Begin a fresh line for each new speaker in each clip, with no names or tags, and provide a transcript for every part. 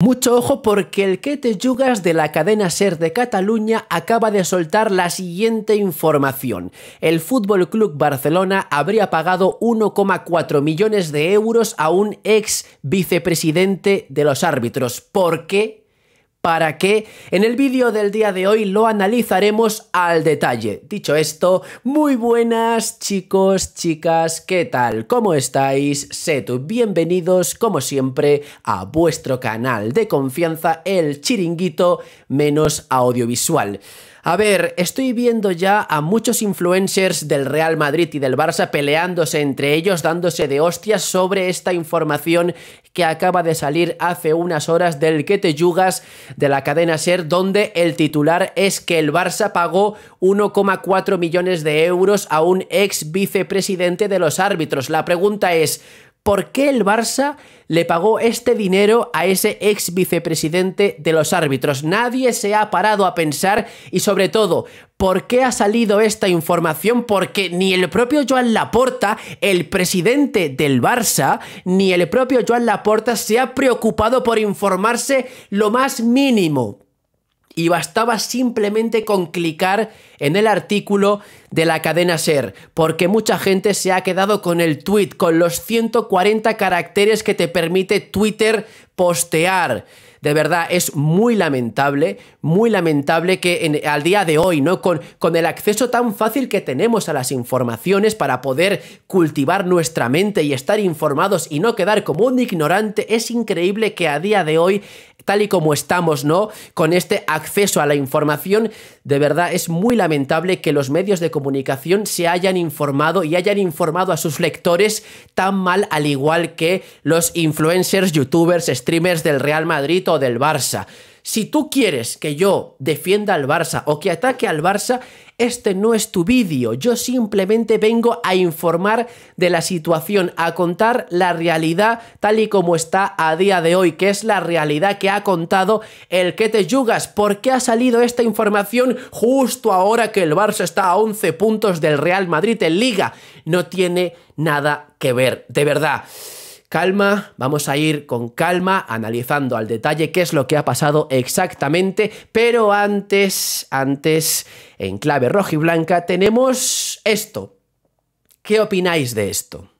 Mucho ojo porque el te Yugas de la cadena Ser de Cataluña acaba de soltar la siguiente información. El Fútbol Club Barcelona habría pagado 1,4 millones de euros a un ex vicepresidente de los árbitros. ¿Por qué? para que en el vídeo del día de hoy lo analizaremos al detalle. Dicho esto, muy buenas chicos, chicas, ¿qué tal? ¿Cómo estáis? Setu, bienvenidos como siempre a vuestro canal de confianza, el chiringuito menos audiovisual. A ver, estoy viendo ya a muchos influencers del Real Madrid y del Barça peleándose entre ellos, dándose de hostias sobre esta información que acaba de salir hace unas horas del que te yugas de la cadena Ser, donde el titular es que el Barça pagó 1,4 millones de euros a un ex vicepresidente de los árbitros. La pregunta es, por qué el Barça le pagó este dinero a ese ex vicepresidente de los árbitros. Nadie se ha parado a pensar y sobre todo, ¿por qué ha salido esta información? Porque ni el propio Joan Laporta, el presidente del Barça, ni el propio Joan Laporta se ha preocupado por informarse lo más mínimo y bastaba simplemente con clicar en el artículo de la cadena SER, porque mucha gente se ha quedado con el tweet, con los 140 caracteres que te permite Twitter postear. De verdad, es muy lamentable, muy lamentable que al día de hoy, ¿no? Con, con el acceso tan fácil que tenemos a las informaciones para poder cultivar nuestra mente y estar informados y no quedar como un ignorante, es increíble que a día de hoy tal y como estamos, ¿no? Con este acceso a la información, de verdad es muy lamentable que los medios de comunicación se hayan informado y hayan informado a sus lectores tan mal, al igual que los influencers, youtubers, streamers del Real Madrid del Barça. Si tú quieres que yo defienda al Barça o que ataque al Barça, este no es tu vídeo. Yo simplemente vengo a informar de la situación, a contar la realidad tal y como está a día de hoy, que es la realidad que ha contado el que te yugas. ¿Por qué ha salido esta información justo ahora que el Barça está a 11 puntos del Real Madrid en Liga? No tiene nada que ver, de verdad calma, vamos a ir con calma analizando al detalle qué es lo que ha pasado exactamente, pero antes, antes, en clave roja y blanca tenemos esto. ¿Qué opináis de esto?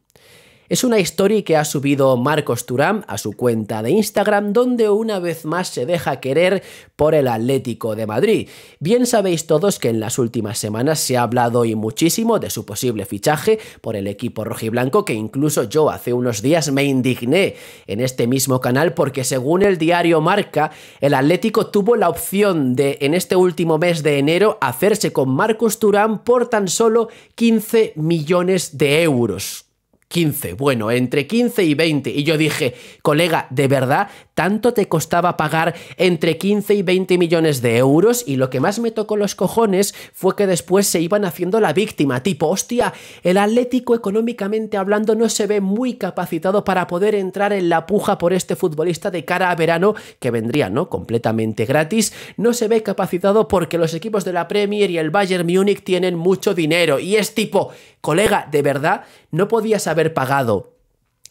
Es una historia que ha subido Marcos Turán a su cuenta de Instagram, donde una vez más se deja querer por el Atlético de Madrid. Bien sabéis todos que en las últimas semanas se ha hablado y muchísimo de su posible fichaje por el equipo rojiblanco, que incluso yo hace unos días me indigné en este mismo canal porque según el diario Marca, el Atlético tuvo la opción de en este último mes de enero hacerse con Marcos Turán por tan solo 15 millones de euros. 15, bueno, entre 15 y 20. Y yo dije, colega, ¿de verdad tanto te costaba pagar entre 15 y 20 millones de euros? Y lo que más me tocó los cojones fue que después se iban haciendo la víctima, tipo, hostia, el Atlético económicamente hablando no se ve muy capacitado para poder entrar en la puja por este futbolista de cara a verano, que vendría, ¿no? Completamente gratis. No se ve capacitado porque los equipos de la Premier y el Bayern Múnich tienen mucho dinero. Y es tipo, colega, ¿de verdad? no podías haber pagado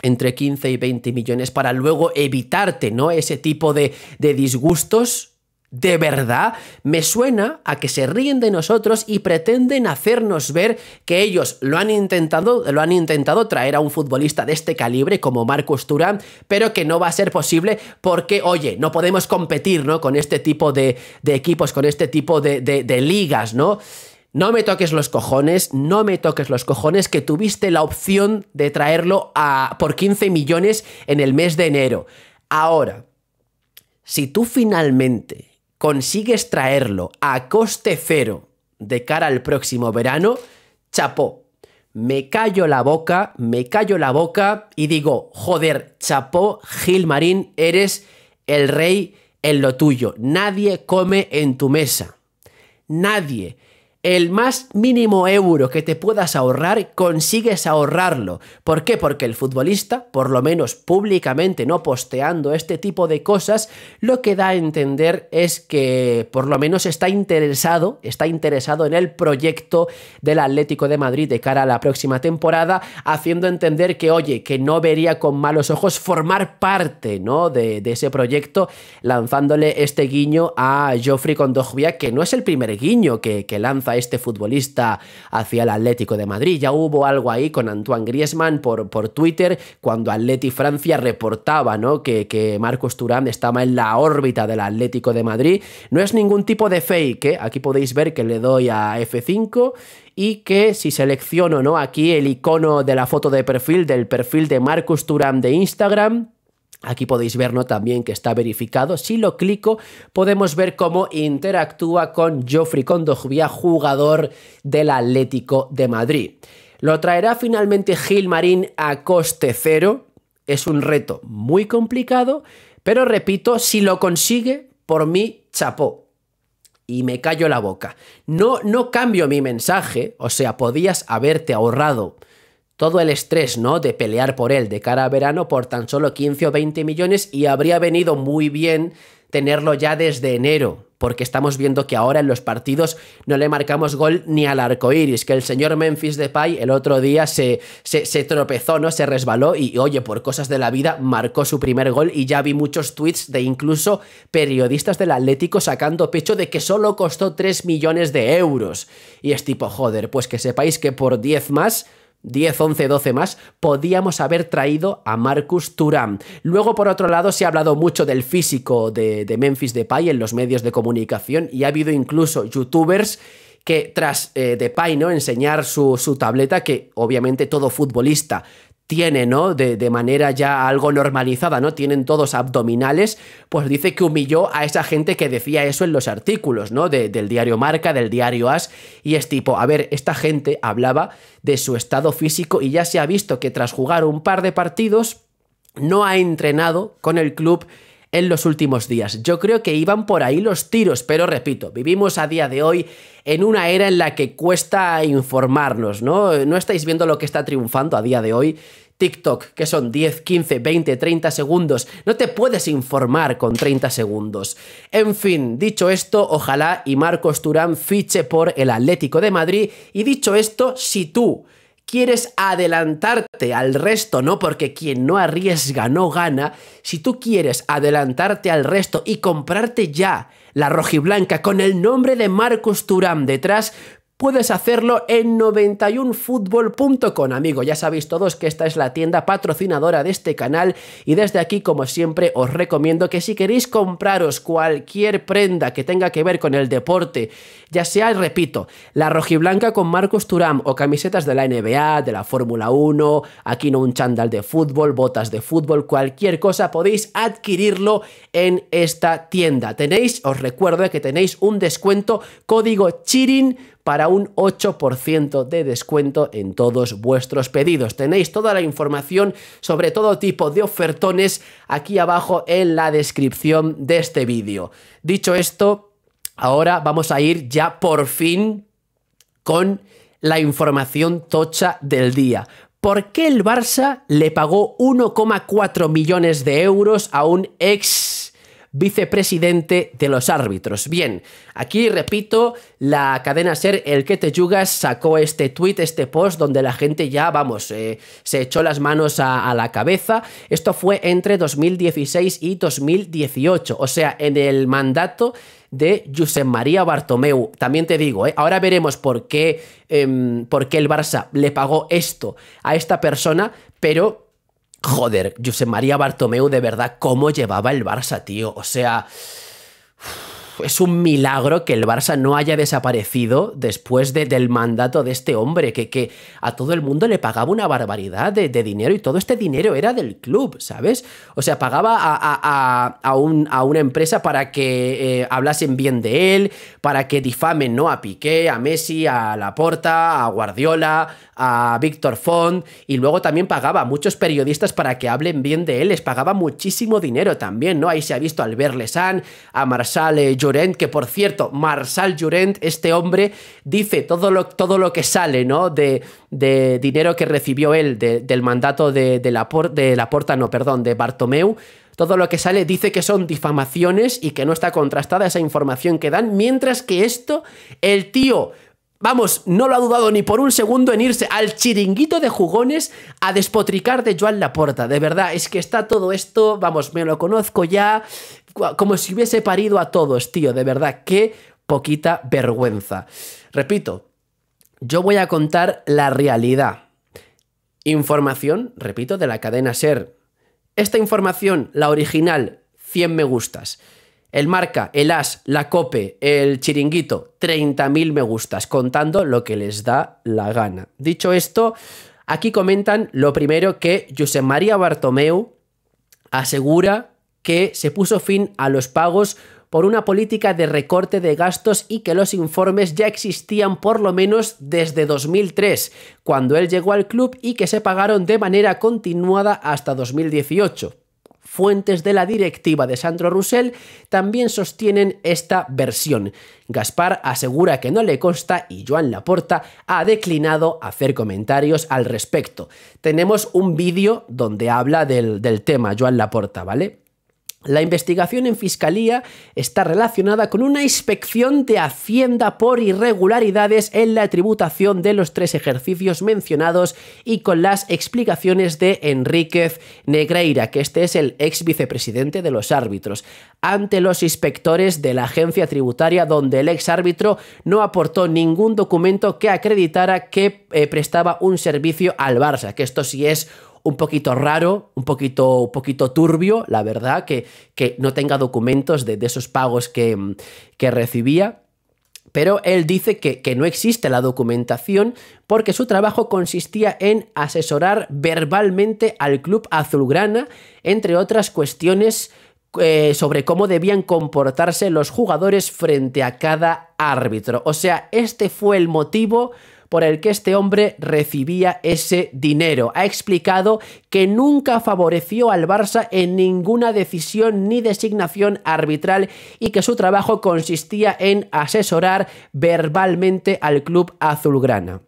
entre 15 y 20 millones para luego evitarte, ¿no? Ese tipo de, disgustos. De verdad, me suena a que se ríen de nosotros y pretenden hacernos ver que ellos lo han intentado, lo han intentado traer a un futbolista de este calibre como Marcos Turán, pero que no va a ser posible porque, oye, no podemos competir, ¿no? Con este tipo de, equipos, con este tipo de, de, de ligas, ¿no? no me toques los cojones, no me toques los cojones, que tuviste la opción de traerlo por 15 millones en el mes de enero. Ahora, si tú finalmente consigues traerlo a coste cero de cara al próximo verano, chapó. Me callo la boca, me callo la boca y digo, joder, chapó, Gilmarín, eres el rey en lo tuyo. Nadie come en tu mesa. Nadie el más mínimo euro que te puedas ahorrar, consigues ahorrarlo. ¿Por qué? Porque el futbolista, por lo menos públicamente, no posteando este tipo de cosas, lo que da a entender es que por lo menos está interesado, está interesado en el proyecto del Atlético de Madrid de cara a la próxima temporada, haciendo entender que, oye, que no vería con malos ojos formar parte, ¿no? De, ese proyecto, lanzándole este guiño a Geoffrey Condogbia, que no es el primer guiño que, que lanza este futbolista hacia el Atlético de Madrid. Ya hubo algo ahí con Antoine Griezmann por, por Twitter cuando Atleti Francia reportaba ¿no? que, que Marcos Turán estaba en la órbita del Atlético de Madrid. No es ningún tipo de fake, ¿eh? aquí podéis ver que le doy a F5 y que si selecciono ¿no? aquí el icono de la foto de perfil del perfil de Marcos Turán de Instagram, Aquí podéis ver ¿no? también que está verificado. Si lo clico, podemos ver cómo interactúa con Geoffrey Condogbia, jugador del Atlético de Madrid. Lo traerá finalmente Gil Marín a coste cero. Es un reto muy complicado, pero repito, si lo consigue, por mí, chapó y me callo la boca. No, no cambio mi mensaje, o sea, podías haberte ahorrado todo el estrés, ¿no? De pelear por él de cara a verano por tan solo 15 o 20 millones y habría venido muy bien tenerlo ya desde enero, porque estamos viendo que ahora en los partidos no le marcamos gol ni al arco iris, que el señor Memphis Depay el otro día se, se, tropezó, ¿no? Se resbaló y, oye, por cosas de la vida marcó su primer gol y ya vi muchos tweets de incluso periodistas del Atlético sacando pecho de que solo costó 3 millones de euros. Y es tipo, joder, pues que sepáis que por 10 más 10, 11, 12 más, podíamos haber traído a Marcus Turan. Luego, por otro lado, se ha hablado mucho del físico de, de Memphis Depay en los medios de comunicación y ha habido incluso youtubers que tras de eh, Depay, ¿no? Enseñar su, su tableta, que obviamente todo futbolista tiene, ¿no? De, de, manera ya algo normalizada, ¿no? Tienen todos abdominales, pues dice que humilló a esa gente que decía eso en los artículos, ¿no? del diario Marca, del diario As, y es tipo, a ver, esta gente hablaba de su estado físico y ya se ha visto que tras jugar un par de partidos, no ha entrenado con el club en los últimos días. Yo creo que iban por ahí los tiros, pero repito, vivimos a día de hoy en una era en la que cuesta informarnos, ¿no? No estáis viendo lo que está triunfando a día de hoy. TikTok, que son 10, 15, 20, 30 segundos. No te puedes informar con 30 segundos. En fin, dicho esto, ojalá y Marcos Turán fiche por el Atlético de Madrid. Y dicho esto, si tú quieres adelantarte al resto, ¿no? Porque quien no arriesga no gana. Si tú quieres adelantarte al resto y comprarte ya la rojiblanca con el nombre de Marcus Turán detrás, puedes hacerlo en 91futbol.com. Amigo, ya sabéis todos que esta es la tienda patrocinadora de este canal y desde aquí, como siempre, os recomiendo que si queréis compraros cualquier prenda que tenga que ver con el deporte, ya sea, repito, la rojiblanca con Marcos Turam o camisetas de la NBA, de la Fórmula 1, aquí no un chándal de fútbol, botas de fútbol, cualquier cosa, podéis adquirirlo en esta tienda. Tenéis, os recuerdo que tenéis un descuento código CHIRIN para un 8% de descuento en todos vuestros pedidos. Tenéis toda la información sobre todo tipo de ofertones aquí abajo en la descripción de este vídeo. Dicho esto, ahora vamos a ir ya por fin con la información tocha del día. ¿Por qué el Barça le pagó 1,4 millones de euros a un ex vicepresidente de los árbitros. Bien, aquí repito, la cadena Ser, el que te yugas, sacó este tweet, este post, donde la gente ya, vamos, eh, se echó las manos a, la cabeza. Esto fue entre 2016 y 2018, o sea, en el mandato de José María Bartomeu. También te digo, eh, ahora veremos por qué, em, por qué el Barça le pagó esto a esta persona, pero Joder, José María Bartomeu, de verdad, cómo llevaba el Barça, tío. O sea es un milagro que el Barça no haya desaparecido después de, del mandato de este hombre, que, que, a todo el mundo le pagaba una barbaridad de, dinero y todo este dinero era del club, ¿sabes? O sea, pagaba a, a una empresa para que eh, hablasen bien de él, para que difamen ¿no? a Piqué, a Messi, a Laporta, a Guardiola, a Víctor Font, y luego también pagaba a muchos periodistas para que hablen bien de él, les pagaba muchísimo dinero también, ¿no? Ahí se ha visto a Albert Lesan, a Marsale eh, que por cierto, Marsal Jurent, este hombre, dice todo lo, todo lo que sale, ¿no? De, de dinero que recibió él del mandato de, la, de la porta, no, perdón, de Bartomeu. Todo lo que sale dice que son difamaciones y que no está contrastada esa información que dan, mientras que esto, el tío Vamos, no lo ha dudado ni por un segundo en irse al chiringuito de jugones a despotricar de Joan Laporta. De verdad, es que está todo esto, vamos, me lo conozco ya, como si hubiese parido a todos, tío. De verdad, qué poquita vergüenza. Repito, yo voy a contar la realidad. Información, repito, de la cadena Ser. Esta información, la original, 100 me gustas. El Marca, el As, la Cope, el Chiringuito, 30.000 me gustas, contando lo que les da la gana. Dicho esto, aquí comentan lo primero que José María Bartomeu asegura que se puso fin a los pagos por una política de recorte de gastos y que los informes ya existían por lo menos desde 2003, cuando él llegó al club y que se pagaron de manera continuada hasta 2018. Fuentes de la directiva de Sandro Roussel también sostienen esta versión. Gaspar asegura que no le consta y Joan Laporta ha declinado hacer comentarios al respecto. Tenemos un vídeo donde habla del, del tema Joan Laporta, ¿vale? La investigación en Fiscalía está relacionada con una inspección de Hacienda por irregularidades en la tributación de los tres ejercicios mencionados y con las explicaciones de Enríquez Negreira, que este es el ex vicepresidente de los árbitros, ante los inspectores de la agencia tributaria donde el ex árbitro no aportó ningún documento que acreditara que eh, prestaba un servicio al Barça, que esto sí es un poquito raro, un poquito, un poquito turbio, la verdad, que, que no tenga documentos de, esos pagos que, que recibía pero él dice que, no existe la documentación porque su trabajo consistía en asesorar verbalmente al club azulgrana, entre otras cuestiones eh, sobre cómo debían comportarse los jugadores frente a cada árbitro. O sea, este fue el motivo por el que este hombre recibía ese dinero. Ha explicado que nunca favoreció al Barça en ninguna decisión ni designación arbitral y que su trabajo consistía en asesorar verbalmente al club azulgrana.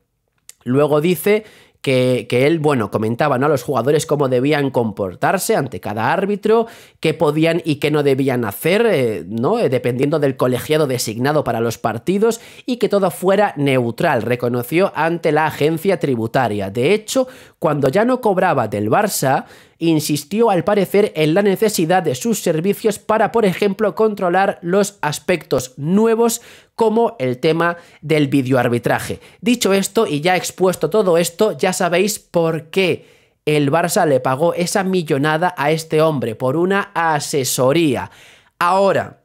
Luego dice que, él, bueno, comentaba ¿no? a los jugadores cómo debían comportarse ante cada árbitro, qué podían y qué no debían hacer, eh, ¿no? Eh, dependiendo del colegiado designado para los partidos, y que todo fuera neutral, reconoció ante la agencia tributaria. De hecho, cuando ya no cobraba del Barça, insistió al parecer en la necesidad de sus servicios para, por ejemplo, controlar los aspectos nuevos como el tema del videoarbitraje. Dicho esto y ya expuesto todo esto, ya sabéis por qué el Barça le pagó esa millonada a este hombre por una asesoría. Ahora,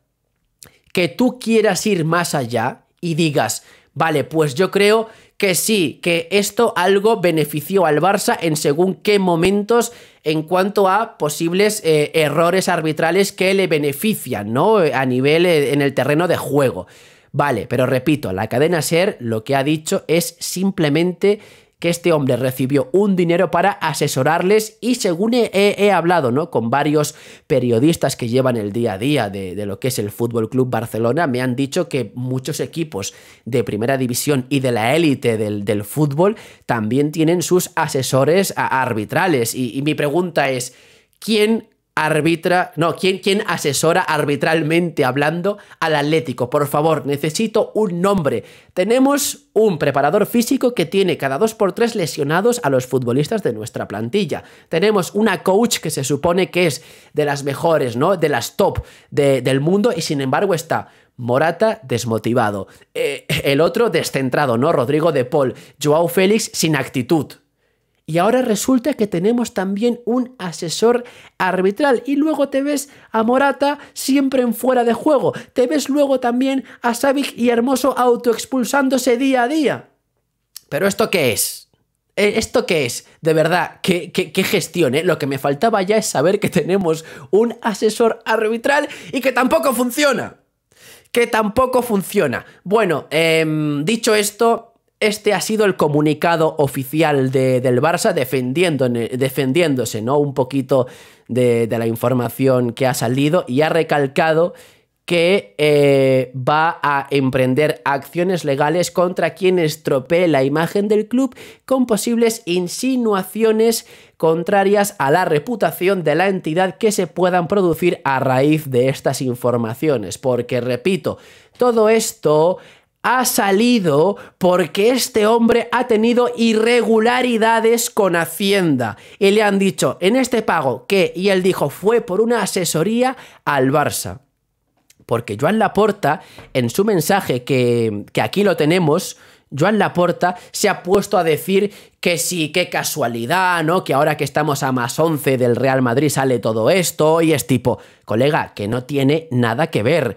que tú quieras ir más allá y digas, vale, pues yo creo que sí, que esto algo benefició al Barça en según qué momentos en cuanto a posibles eh, errores arbitrales que le benefician, ¿no? A nivel eh, en el terreno de juego. Vale, pero repito, la cadena SER lo que ha dicho es simplemente que este hombre recibió un dinero para asesorarles y según he, hablado ¿no? con varios periodistas que llevan el día a día de, lo que es el Fútbol Club Barcelona, me han dicho que muchos equipos de primera división y de la élite del, fútbol también tienen sus asesores arbitrales. y mi pregunta es, ¿quién arbitra, no, ¿quién, quién asesora arbitralmente hablando al Atlético. Por favor, necesito un nombre. Tenemos un preparador físico que tiene cada dos por tres lesionados a los futbolistas de nuestra plantilla. Tenemos una coach que se supone que es de las mejores, ¿no? De las top del mundo y sin embargo está Morata desmotivado. Eh, el otro descentrado, ¿no? Rodrigo de Paul. Joao Félix sin actitud. Y ahora resulta que tenemos también un asesor arbitral. Y luego te ves a Morata siempre en fuera de juego. Te ves luego también a Savic y Hermoso autoexpulsándose día a día. ¿Pero esto qué es? Eh, ¿Esto qué es? De verdad, qué, gestión, ¿eh? Lo que me faltaba ya es saber que tenemos un asesor arbitral y que tampoco funciona. Que tampoco funciona. Bueno, em, dicho esto, este ha sido el comunicado oficial del Barça defendiéndose ¿no? un poquito de, la información que ha salido y ha recalcado que eh, va a emprender acciones legales contra quien estropee la imagen del club con posibles insinuaciones contrarias a la reputación de la entidad que se puedan producir a raíz de estas informaciones. Porque, repito, todo esto ha salido porque este hombre ha tenido irregularidades con Hacienda y le han dicho en este pago que, y él dijo, fue por una asesoría al Barça. Porque Joan Laporta, en su mensaje, que, que aquí lo tenemos, Joan Laporta se ha puesto a decir que sí, qué casualidad, ¿no? Que ahora que estamos a más 11 del Real Madrid sale todo esto y es tipo, colega, que no tiene nada que ver.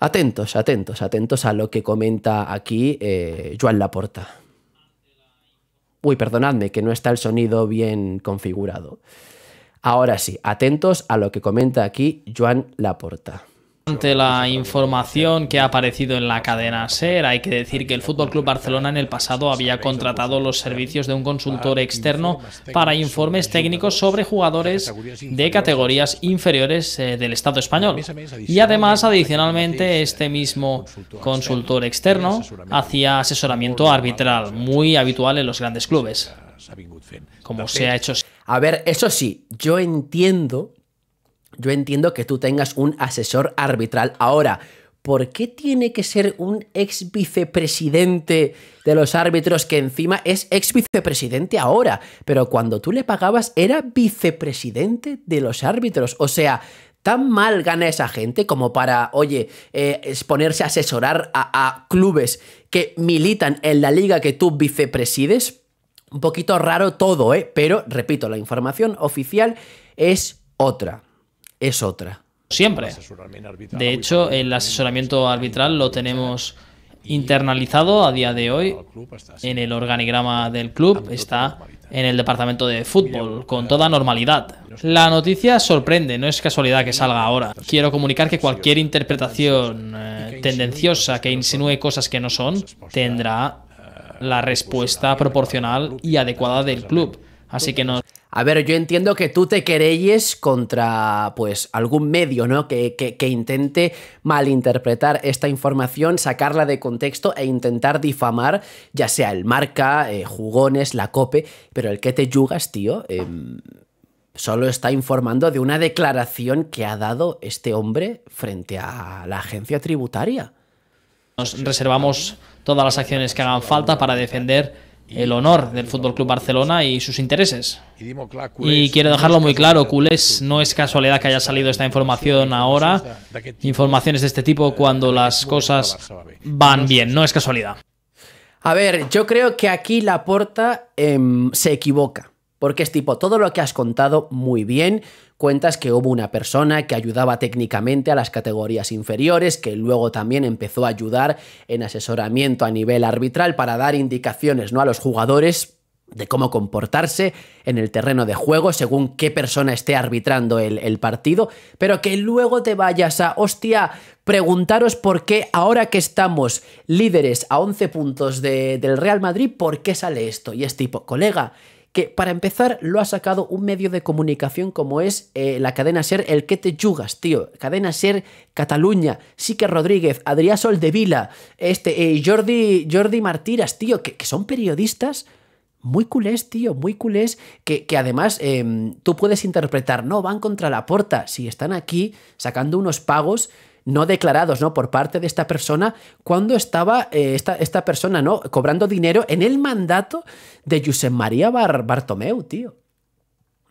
Atentos, atentos, atentos a lo que comenta aquí eh, Joan Laporta. Uy, perdonadme que no está el sonido bien configurado. Ahora sí, atentos a lo que comenta aquí Joan Laporta.
Ante la información que ha aparecido en la cadena SER, hay que decir que el FC Barcelona en el pasado había contratado los servicios de un consultor externo para informes técnicos sobre jugadores de categorías inferiores eh, del Estado español. Y además, adicionalmente, este mismo consultor externo hacía asesoramiento arbitral, muy habitual en los grandes clubes. Como se ha hecho. A
ver, eso sí, yo entiendo yo entiendo que tú tengas un asesor arbitral. Ahora, ¿por qué tiene que ser un ex vicepresidente de los árbitros que encima es ex vicepresidente ahora? Pero cuando tú le pagabas era vicepresidente de los árbitros. O sea, tan mal gana esa gente como para, oye, eh, exponerse ponerse a asesorar a clubes que militan en la liga que tú vicepresides. Un poquito raro todo, ¿eh? Pero, repito, la información oficial es otra es otra. Siempre.
De hecho, el asesoramiento arbitral lo tenemos internalizado a día de hoy en el organigrama del club, está en el departamento de fútbol, con toda normalidad. La noticia sorprende, no es casualidad que salga ahora. Quiero comunicar que cualquier interpretación eh, tendenciosa que insinúe cosas que no son pues tendrá eh, la pues respuesta proporcional y adecuada del club. Así que no a ver,
yo entiendo que tú te querelles contra, pues, algún medio, ¿no? Que, intente malinterpretar esta información, sacarla de contexto e intentar difamar, ya sea el marca, eh, jugones, la cope, pero el que te yugas, tío, em, solo está informando de una declaración que ha dado este hombre frente
a la agencia tributaria. Nos reservamos todas las acciones que hagan falta para defender el honor del Fútbol Club Barcelona y sus intereses. Y quiero dejarlo muy claro, culés, no es casualidad que haya salido esta información ahora, informaciones de este tipo cuando las cosas van bien, no es casualidad.
A ver, yo creo que aquí la porta em, se equivoca. Porque es tipo, todo lo que has contado muy bien, cuentas que hubo una persona que ayudaba técnicamente a las categorías inferiores, que luego también empezó a ayudar en asesoramiento a nivel arbitral para dar indicaciones ¿no? a los jugadores de cómo comportarse en el terreno de juego según qué persona esté arbitrando el, partido, pero que luego te vayas a, hostia, preguntaros por qué ahora que estamos líderes a 11 puntos del Real Madrid, ¿por qué sale esto? Y es tipo, colega, que para empezar lo ha sacado un medio de comunicación como es eh, la cadena Ser, el que te yugas, tío. Cadena Ser, Cataluña, Sique Rodríguez, Adrià Soldevila, este, eh, Jordi, Jordi Martiras, tío, que, son periodistas muy culés, tío, muy culés, que, que además em, tú puedes interpretar, no, van contra la puerta, si están aquí sacando unos pagos no declarados ¿no? por parte de esta persona cuando estaba eh, esta, esta, persona ¿no? cobrando dinero en el mandato de Josep María Bartomeu, tío.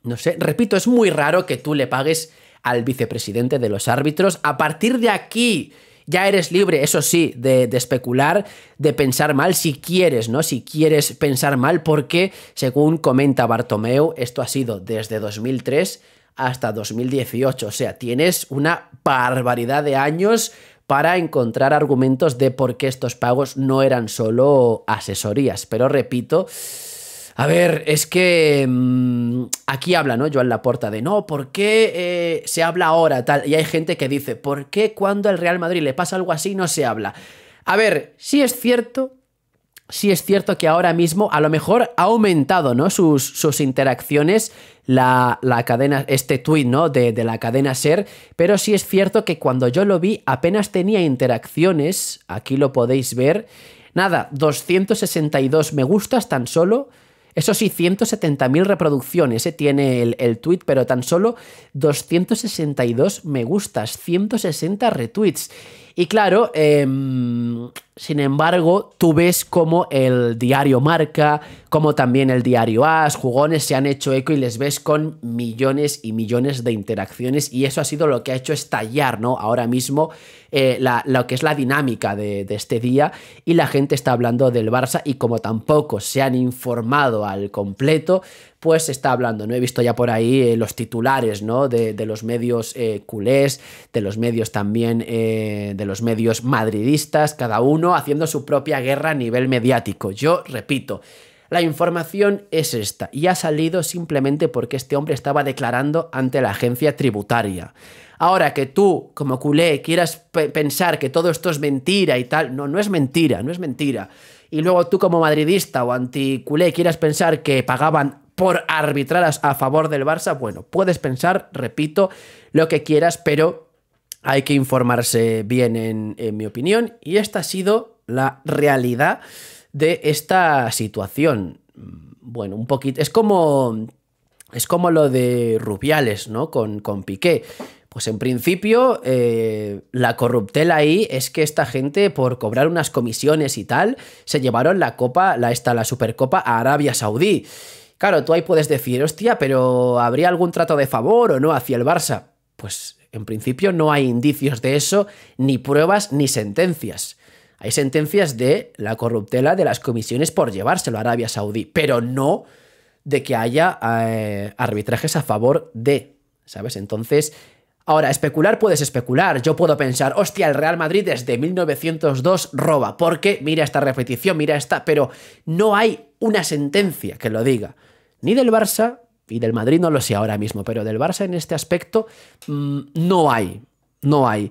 No sé, repito, es muy raro que tú le pagues al vicepresidente de los árbitros. A partir de aquí ya eres libre, eso sí, de, de, especular, de pensar mal si quieres, ¿no? Si quieres pensar mal, porque según comenta Bartomeu, esto ha sido desde 2003 hasta 2018. O sea, tienes una barbaridad de años para encontrar argumentos de por qué estos pagos no eran solo asesorías. Pero repito, a ver, es que mm, aquí habla, ¿no? la puerta de no, ¿por qué eh, se habla ahora tal? Y hay gente que dice, ¿por qué cuando al Real Madrid le pasa algo así no se habla? A ver, sí es cierto sí es cierto que ahora mismo a lo mejor ha aumentado, ¿no? Sus, sus interacciones, la, cadena, este tweet, ¿no? De, la cadena Ser, pero sí es cierto que cuando yo lo vi apenas tenía interacciones, aquí lo podéis ver, nada, 262 me gustas tan solo. Eso sí, 170.000 reproducciones eh, tiene el, el tweet, pero tan solo 262 me gustas, 160 retweets. Y claro, eh, sin embargo, tú ves cómo el diario Marca, como también el diario As, Jugones se han hecho eco y les ves con millones y millones de interacciones y eso ha sido lo que ha hecho estallar, ¿no? Ahora mismo eh, lo que es la dinámica de, este día y la gente está hablando del Barça y como tampoco se han informado al completo, pues se está hablando, ¿no? He visto ya por ahí eh, los titulares, ¿no? De, los medios eh, culés, de los medios también, de los medios madridistas, cada uno haciendo su propia guerra a nivel mediático. Yo repito, la información es esta y ha salido simplemente porque este hombre estaba declarando ante la agencia tributaria. Ahora que tú, como culé, quieras pensar que todo esto es mentira y tal, no, no es mentira, no es mentira. Y luego tú como madridista o anticulé quieras pensar que pagaban por arbitrar a favor del Barça, bueno, puedes pensar, repito, lo que quieras, pero hay que informarse bien en, mi opinión y esta ha sido la realidad de esta situación. Bueno, un poquito, es como, es como lo de Rubiales, ¿no? Con, con Piqué. Pues en principio, eh, la corruptela ahí es que esta gente, por cobrar unas comisiones y tal, se llevaron la copa, la, esta, la supercopa a Arabia Saudí. Claro, tú ahí puedes decir, hostia, pero ¿habría algún trato de favor o no hacia el Barça? Pues en principio no hay indicios de eso, ni pruebas, ni sentencias. Hay sentencias de la corruptela de las comisiones por llevárselo a Arabia Saudí, pero no de que haya eh, arbitrajes a favor de, ¿sabes? Entonces, ahora, especular puedes especular. Yo puedo pensar, hostia, el Real Madrid desde 1902 roba, porque mira esta repetición, mira esta, pero no hay una sentencia que lo diga, ni del Barça, y del Madrid no lo sé ahora mismo, pero del Barça en este aspecto mm, no hay, no hay.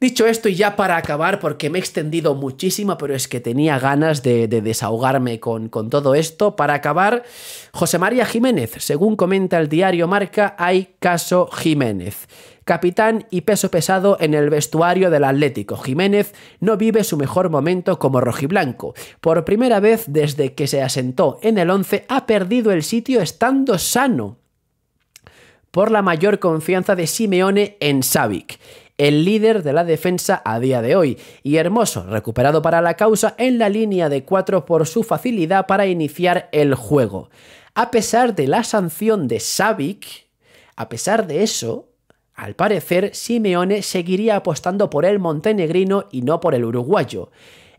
Dicho esto, y ya para acabar, porque me he extendido muchísimo, pero es que tenía ganas de, desahogarme con, con todo esto, para acabar, José María Jiménez, según comenta el diario Marca, hay caso Jiménez capitán y peso pesado en el vestuario del Atlético. Jiménez no vive su mejor momento como rojiblanco. Por primera vez desde que se asentó en el 11 ha perdido el sitio estando sano por la mayor confianza de Simeone en Savic el líder de la defensa a día de hoy, y Hermoso, recuperado para la causa en la línea de 4 por su facilidad para iniciar el juego. A pesar de la sanción de Savic, a pesar de eso, al parecer Simeone seguiría apostando por el montenegrino y no por el uruguayo.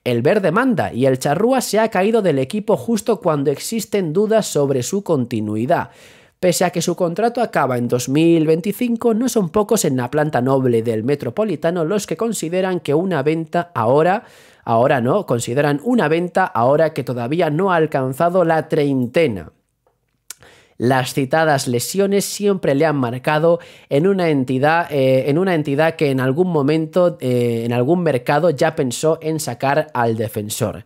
El verde manda y el charrúa se ha caído del equipo justo cuando existen dudas sobre su continuidad. Pese a que su contrato acaba en 2025, no son pocos en la planta noble del Metropolitano los que consideran que una venta ahora, ahora no, consideran una venta ahora que todavía no ha alcanzado la treintena. Las citadas lesiones siempre le han marcado en una entidad, eh, en una entidad que en algún momento, eh, en algún mercado ya pensó en sacar al defensor.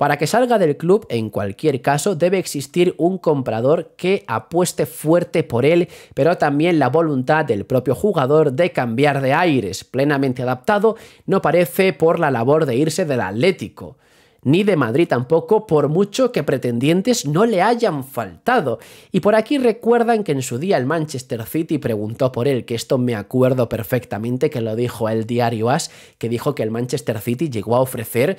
Para que salga del club, en cualquier caso, debe existir un comprador que apueste fuerte por él, pero también la voluntad del propio jugador de cambiar de aires. Plenamente adaptado, no parece por la labor de irse del Atlético ni de Madrid tampoco, por mucho que pretendientes no le hayan faltado. Y por aquí recuerdan que en su día el Manchester City preguntó por él, que esto me acuerdo perfectamente que lo dijo el diario As, que dijo que el Manchester City llegó a ofrecer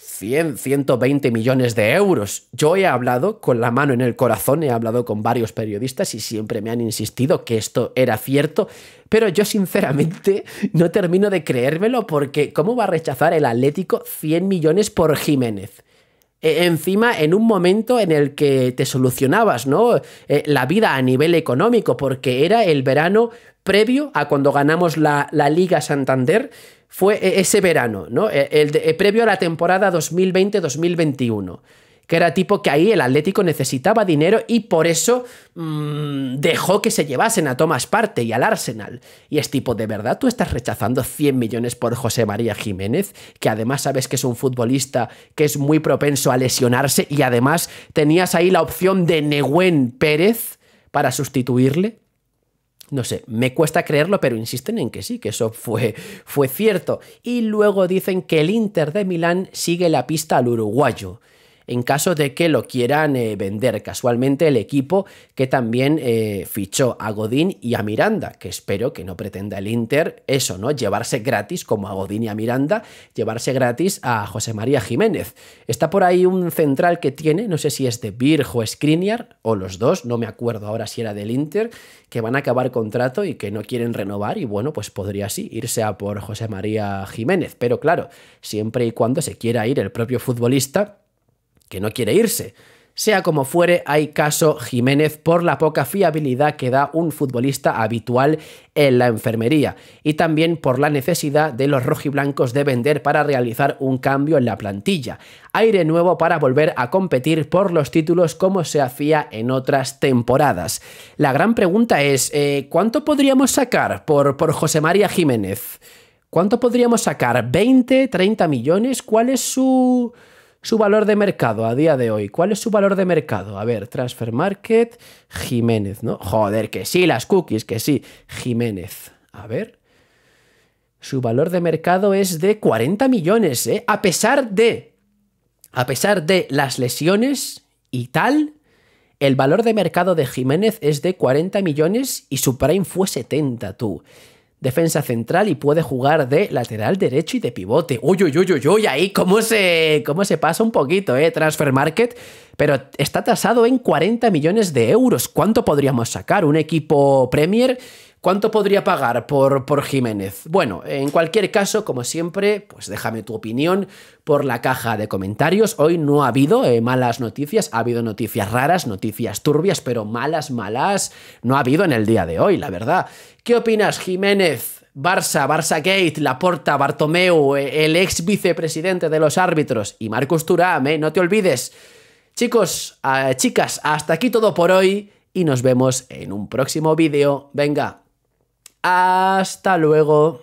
100, 120 millones de euros. Yo he hablado con la mano en el corazón, he hablado con varios periodistas y siempre me han insistido que esto era cierto, pero yo sinceramente no termino de creérmelo porque ¿cómo va a rechazar el Atlético 100 millones por Jiménez? E, encima, en un momento en el que te solucionabas, ¿no? Eh, la vida a nivel económico, porque era el verano previo a cuando ganamos la Liga Santander fue e-, ese verano, ¿no? E-, el, previo a la temporada 2020-2021 que era tipo que ahí el Atlético necesitaba dinero y por eso mm, dejó que se llevasen a Thomas Parte y al Arsenal. Y es tipo, ¿de verdad tú estás rechazando 100 millones por José María Jiménez? Que además sabes que es un futbolista que es muy propenso a lesionarse y además tenías ahí la opción de Neguen Pérez para sustituirle. No sé, me cuesta creerlo, pero insisten en que sí, que eso fue, fue cierto. Y luego dicen que el Inter de Milán sigue la pista al uruguayo en caso de que lo quieran eh, vender. Casualmente el equipo que también eh, fichó a Godín y a Miranda, que espero que no pretenda el Inter eso, ¿no? Llevarse gratis como a Godín y a Miranda, llevarse gratis a José María Jiménez. Está por ahí un central que tiene, no sé si es de Virgo o Skriniar o los dos, no me acuerdo ahora si era del Inter, que van a acabar contrato y que no quieren renovar y bueno, pues podría sí irse a por José María Jiménez, pero claro, siempre y cuando se quiera ir el propio futbolista que no quiere irse. Sea como fuere, hay caso Jiménez por la poca fiabilidad que da un futbolista habitual en la enfermería y también por la necesidad de los rojiblancos de vender para realizar un cambio en la plantilla. Aire nuevo para volver a competir por los títulos como se hacía en otras temporadas. La gran pregunta es, eh, ¿cuánto podríamos sacar por, por José María Jiménez? ¿Cuánto podríamos sacar? ¿20? ¿30 millones? ¿Cuál es su... Su valor de mercado a día de hoy. ¿Cuál es su valor de mercado? A ver, Transfer Market, Jiménez, ¿no? Joder, que sí, las cookies, que sí. Jiménez. A ver. Su valor de mercado es de 40 millones, ¿eh? A pesar de. A pesar de las lesiones y tal, el valor de mercado de Jiménez es de 40 millones y su prime fue 70, tú defensa central y puede jugar de lateral derecho y de pivote. Uy, uy, uy, uy, uy, ahí cómo se, cómo se pasa un poquito, ¿eh? Transfer Market. Pero está tasado en 40 millones de euros. ¿Cuánto podríamos sacar? Un equipo Premier ¿Cuánto podría pagar por, por Jiménez? Bueno, en cualquier caso, como siempre, pues déjame tu opinión por la caja de comentarios. Hoy no ha habido eh, malas noticias, ha habido noticias raras, noticias turbias, pero malas, malas no ha habido en el día de hoy, la verdad. ¿Qué opinas, Jiménez? Barça, Barça Gate, Laporta, Bartomeu, eh, el ex vicepresidente de los árbitros y Marcos Turam, eh, no te olvides. Chicos, chicas, hasta aquí todo por hoy y nos vemos en un próximo vídeo. Venga, hasta luego.